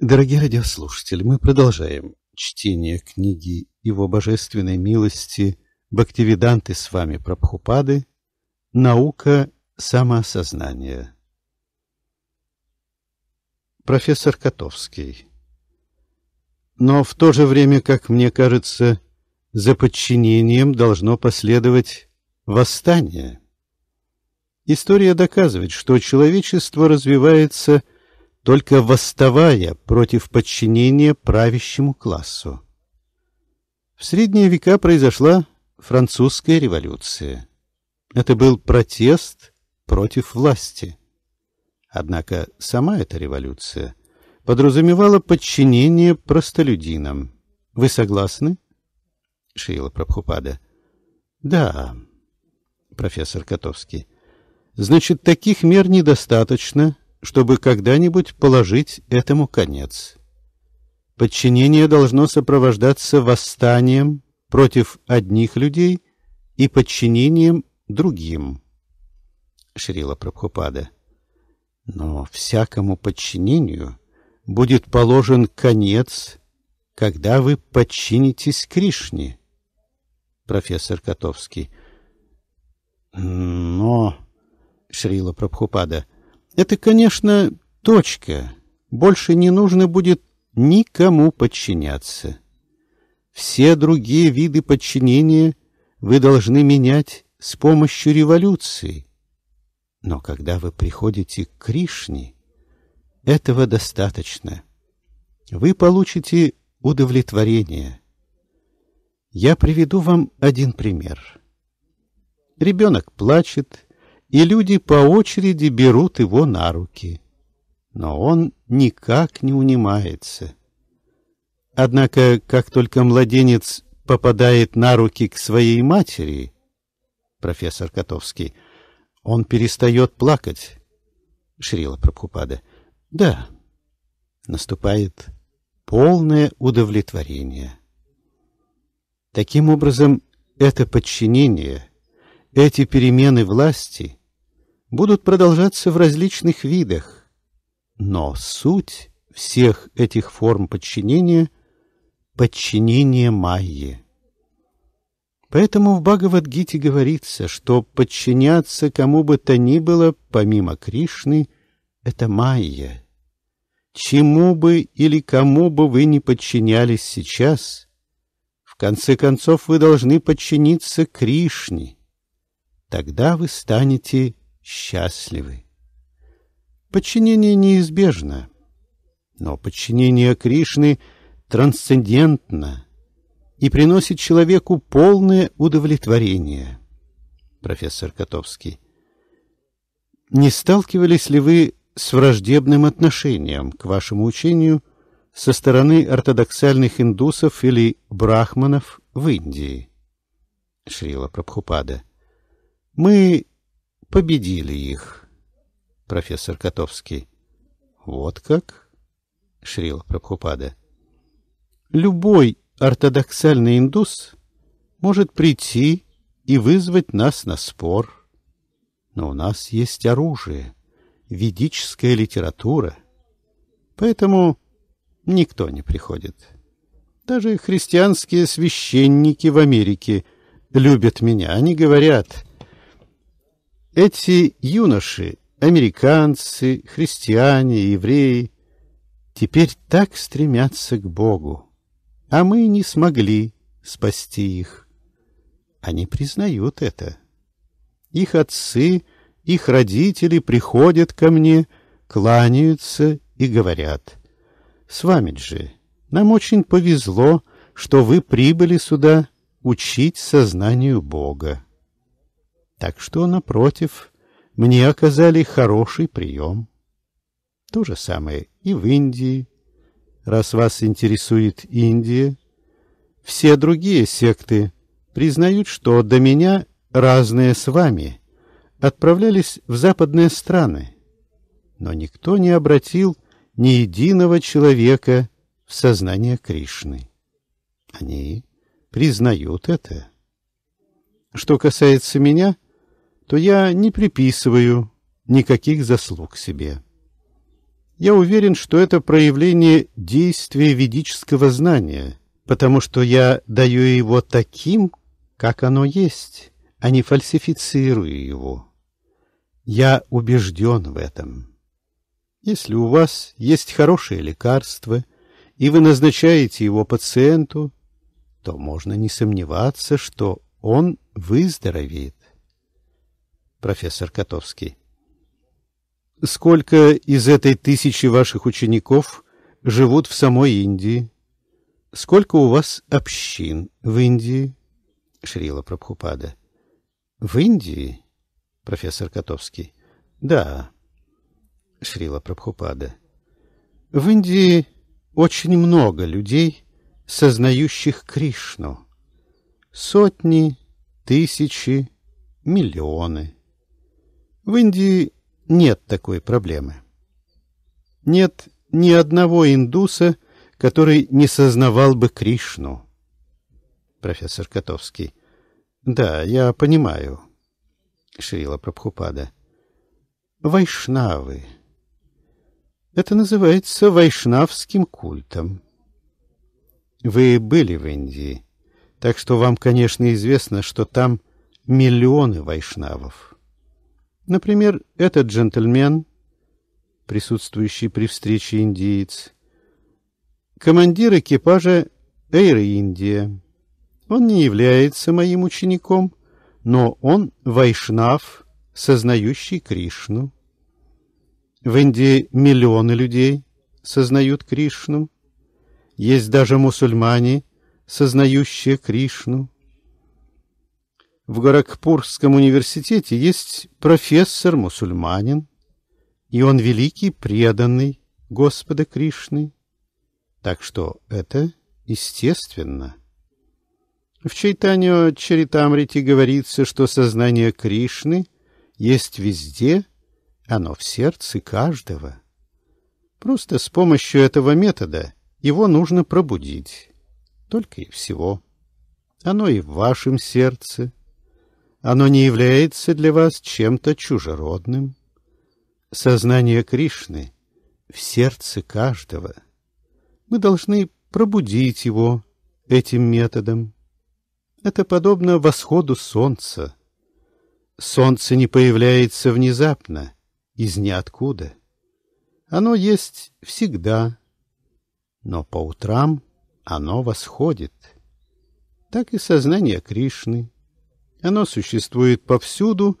Дорогие радиослушатели, мы продолжаем чтение книги Его Божественной Милости Бхактивиданты с вами Прабхупады «Наука самоосознания». Профессор Котовский. Но в то же время, как мне кажется, за подчинением должно последовать восстание. История доказывает, что человечество развивается – только восставая против подчинения правящему классу. В средние века произошла французская революция. Это был протест против власти. Однако сама эта революция подразумевала подчинение простолюдинам. Вы согласны? Шрила Прабхупада. Да, профессор Котовский. Значит, таких мер недостаточно чтобы когда-нибудь положить этому конец. Подчинение должно сопровождаться восстанием против одних людей и подчинением другим. Шрила Прабхупада. Но всякому подчинению будет положен конец, когда вы подчинитесь Кришне. Профессор Котовский. Но, Шрила Прабхупада, это, конечно, точка. Больше не нужно будет никому подчиняться. Все другие виды подчинения вы должны менять с помощью революции. Но когда вы приходите к Кришне, этого достаточно. Вы получите удовлетворение. Я приведу вам один пример. Ребенок плачет, и люди по очереди берут его на руки. Но он никак не унимается. Однако, как только младенец попадает на руки к своей матери, профессор Котовский, он перестает плакать, Шрила Прабхупада. Да, наступает полное удовлетворение. Таким образом, это подчинение, эти перемены власти будут продолжаться в различных видах, но суть всех этих форм подчинения — подчинение Майе. Поэтому в Бхагавадгите говорится, что подчиняться кому бы то ни было, помимо Кришны, — это Майя. Чему бы или кому бы вы не подчинялись сейчас, в конце концов вы должны подчиниться Кришне. Тогда вы станете счастливы. Подчинение неизбежно, но подчинение Кришны трансцендентно и приносит человеку полное удовлетворение. Профессор Котовский. Не сталкивались ли вы с враждебным отношением к вашему учению со стороны ортодоксальных индусов или брахманов в Индии? Шрила Прабхупада. Мы победили их. Профессор Котовский. Вот как? шрил Прабхупада. Любой ортодоксальный индус может прийти и вызвать нас на спор. Но у нас есть оружие, ведическая литература. Поэтому никто не приходит. Даже христианские священники в Америке любят меня. Они говорят, эти юноши, американцы, христиане, евреи, теперь так стремятся к Богу, а мы не смогли спасти их. Они признают это. Их отцы, их родители приходят ко мне, кланяются и говорят, «С вами же, нам очень повезло, что вы прибыли сюда учить сознанию Бога». Так что, напротив, мне оказали хороший прием. То же самое и в Индии. Раз вас интересует Индия, все другие секты признают, что до меня разные с вами отправлялись в западные страны, но никто не обратил ни единого человека в сознание Кришны. Они признают это. Что касается меня — то я не приписываю никаких заслуг себе. Я уверен, что это проявление действия ведического знания, потому что я даю его таким, как оно есть, а не фальсифицирую его. Я убежден в этом. Если у вас есть хорошее лекарство, и вы назначаете его пациенту, то можно не сомневаться, что он выздоровеет профессор Котовский. Сколько из этой тысячи ваших учеников живут в самой Индии? Сколько у вас общин в Индии? Шрила Прабхупада. В Индии? Профессор Котовский. Да. Шрила Прабхупада. В Индии очень много людей, сознающих Кришну. Сотни, тысячи, миллионы. В Индии нет такой проблемы. Нет ни одного индуса, который не сознавал бы Кришну. Профессор Котовский. Да, я понимаю. Шрила Прабхупада. Вайшнавы. Это называется вайшнавским культом. Вы были в Индии, так что вам, конечно, известно, что там миллионы вайшнавов. Например, этот джентльмен, присутствующий при встрече индиец, командир экипажа Эйр Индия. Он не является моим учеником, но он вайшнав, сознающий Кришну. В Индии миллионы людей сознают Кришну. Есть даже мусульмане, сознающие Кришну. В Горакпурском университете есть профессор-мусульманин, и он великий преданный Господа Кришны. Так что это естественно. В Чайтанию Чаритамрити говорится, что сознание Кришны есть везде, оно в сердце каждого. Просто с помощью этого метода его нужно пробудить. Только и всего. Оно и в вашем сердце, оно не является для вас чем-то чужеродным. Сознание Кришны в сердце каждого. Мы должны пробудить его этим методом. Это подобно восходу солнца. Солнце не появляется внезапно, из ниоткуда. Оно есть всегда, но по утрам оно восходит. Так и сознание Кришны — оно существует повсюду,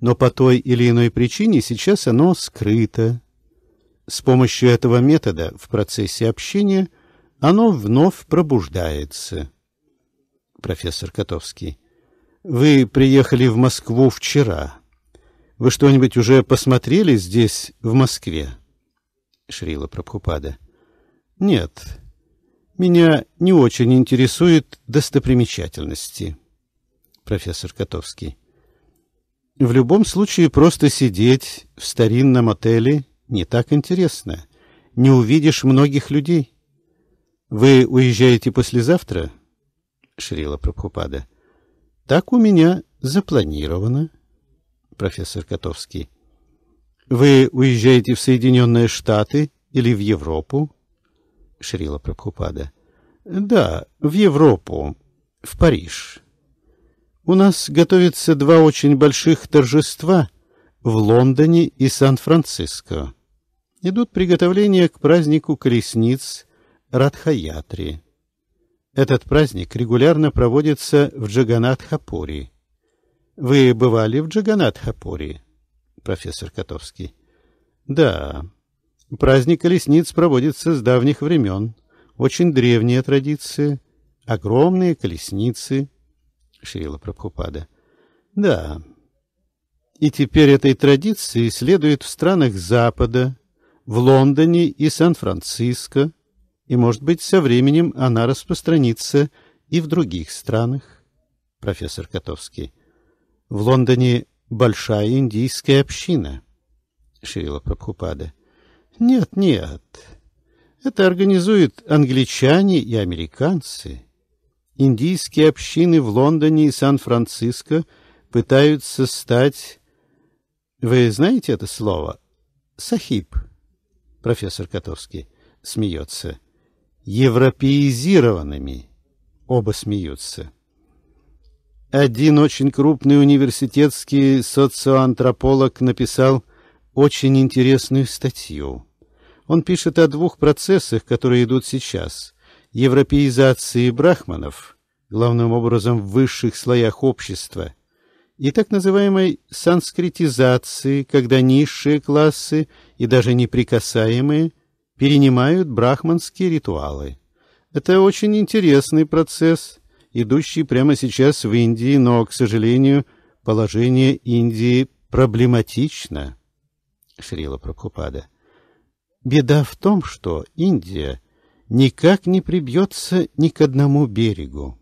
но по той или иной причине сейчас оно скрыто. С помощью этого метода в процессе общения оно вновь пробуждается. Профессор Котовский. Вы приехали в Москву вчера. Вы что-нибудь уже посмотрели здесь, в Москве? Шрила Прабхупада. Нет. Меня не очень интересуют достопримечательности профессор Котовский. В любом случае, просто сидеть в старинном отеле не так интересно. Не увидишь многих людей. Вы уезжаете послезавтра? Шрила Прабхупада. Так у меня запланировано. Профессор Котовский. Вы уезжаете в Соединенные Штаты или в Европу? Шрила Прабхупада. Да, в Европу, в Париж. У нас готовятся два очень больших торжества в Лондоне и Сан-Франциско. Идут приготовления к празднику колесниц Радхаятри. Этот праздник регулярно проводится в джаганат Вы бывали в джаганат профессор Котовский? Да. Праздник колесниц проводится с давних времен. Очень древняя традиция. Огромные колесницы – Шрила Прабхупада. Да. И теперь этой традиции следует в странах Запада, в Лондоне и Сан-Франциско, и, может быть, со временем она распространится и в других странах. Профессор Котовский. В Лондоне большая индийская община. Шрила Прабхупада. Нет, нет. Это организуют англичане и американцы индийские общины в Лондоне и Сан-Франциско пытаются стать... Вы знаете это слово? Сахиб. Профессор Котовский смеется. Европеизированными. Оба смеются. Один очень крупный университетский социоантрополог написал очень интересную статью. Он пишет о двух процессах, которые идут сейчас – европеизации брахманов, главным образом в высших слоях общества, и так называемой санскритизации, когда низшие классы и даже неприкасаемые перенимают брахманские ритуалы. Это очень интересный процесс, идущий прямо сейчас в Индии, но, к сожалению, положение Индии проблематично. Шрила Прабхупада. Беда в том, что Индия – никак не прибьется ни к одному берегу.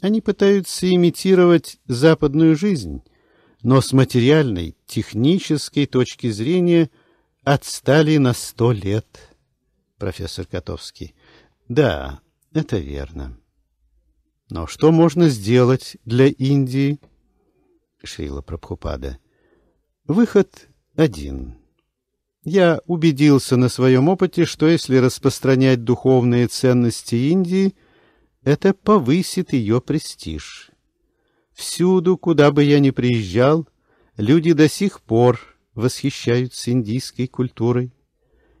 Они пытаются имитировать западную жизнь, но с материальной, технической точки зрения отстали на сто лет. Профессор Котовский. Да, это верно. Но что можно сделать для Индии? Шрила Прабхупада. Выход один — я убедился на своем опыте, что если распространять духовные ценности Индии, это повысит ее престиж. Всюду, куда бы я ни приезжал, люди до сих пор восхищаются индийской культурой.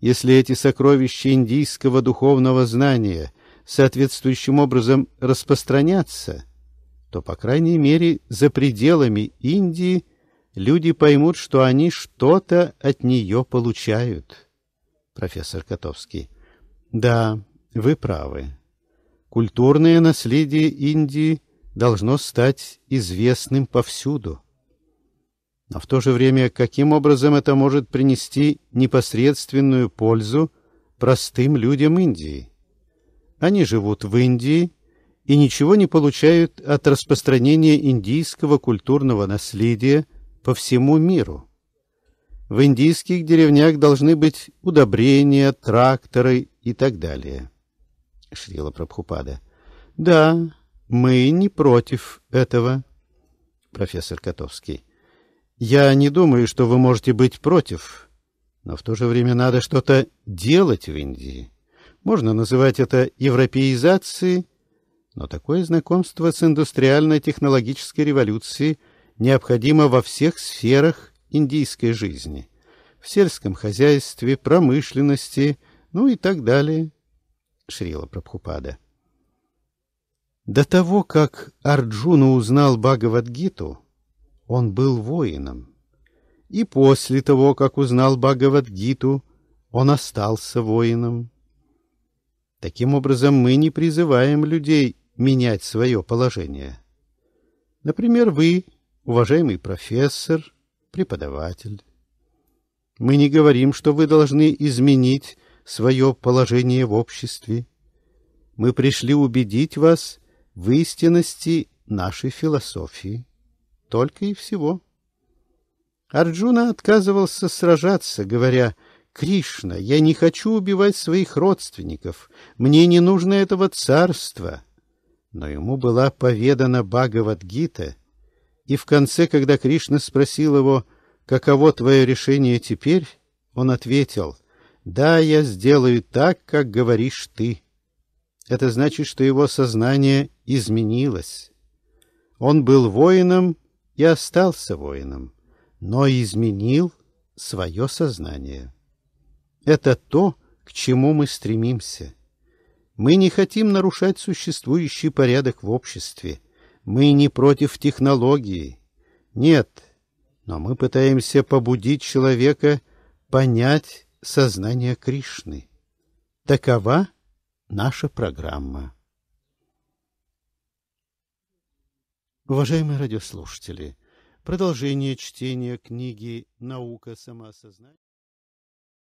Если эти сокровища индийского духовного знания соответствующим образом распространятся, то, по крайней мере, за пределами Индии – люди поймут, что они что-то от нее получают. Профессор Котовский. Да, вы правы. Культурное наследие Индии должно стать известным повсюду. Но в то же время, каким образом это может принести непосредственную пользу простым людям Индии? Они живут в Индии и ничего не получают от распространения индийского культурного наследия – по всему миру. В индийских деревнях должны быть удобрения, тракторы и так далее. Шрила Прабхупада. Да, мы не против этого. Профессор Котовский. Я не думаю, что вы можете быть против, но в то же время надо что-то делать в Индии. Можно называть это европеизацией, но такое знакомство с индустриально-технологической революцией – необходима во всех сферах индийской жизни – в сельском хозяйстве, промышленности, ну и так далее. Шрила Прабхупада. До того, как Арджуна узнал Бхагавадгиту, он был воином. И после того, как узнал Бхагавадгиту, он остался воином. Таким образом, мы не призываем людей менять свое положение. Например, вы, уважаемый профессор, преподаватель. Мы не говорим, что вы должны изменить свое положение в обществе. Мы пришли убедить вас в истинности нашей философии. Только и всего. Арджуна отказывался сражаться, говоря «Кришна, я не хочу убивать своих родственников, мне не нужно этого царства». Но ему была поведана Бхагавадгита — и в конце, когда Кришна спросил его, «Каково твое решение теперь?», он ответил, «Да, я сделаю так, как говоришь ты». Это значит, что его сознание изменилось. Он был воином и остался воином, но изменил свое сознание. Это то, к чему мы стремимся. Мы не хотим нарушать существующий порядок в обществе – мы не против технологии. Нет, но мы пытаемся побудить человека понять сознание Кришны. Такова наша программа. Уважаемые радиослушатели, продолжение чтения книги «Наука самосознания».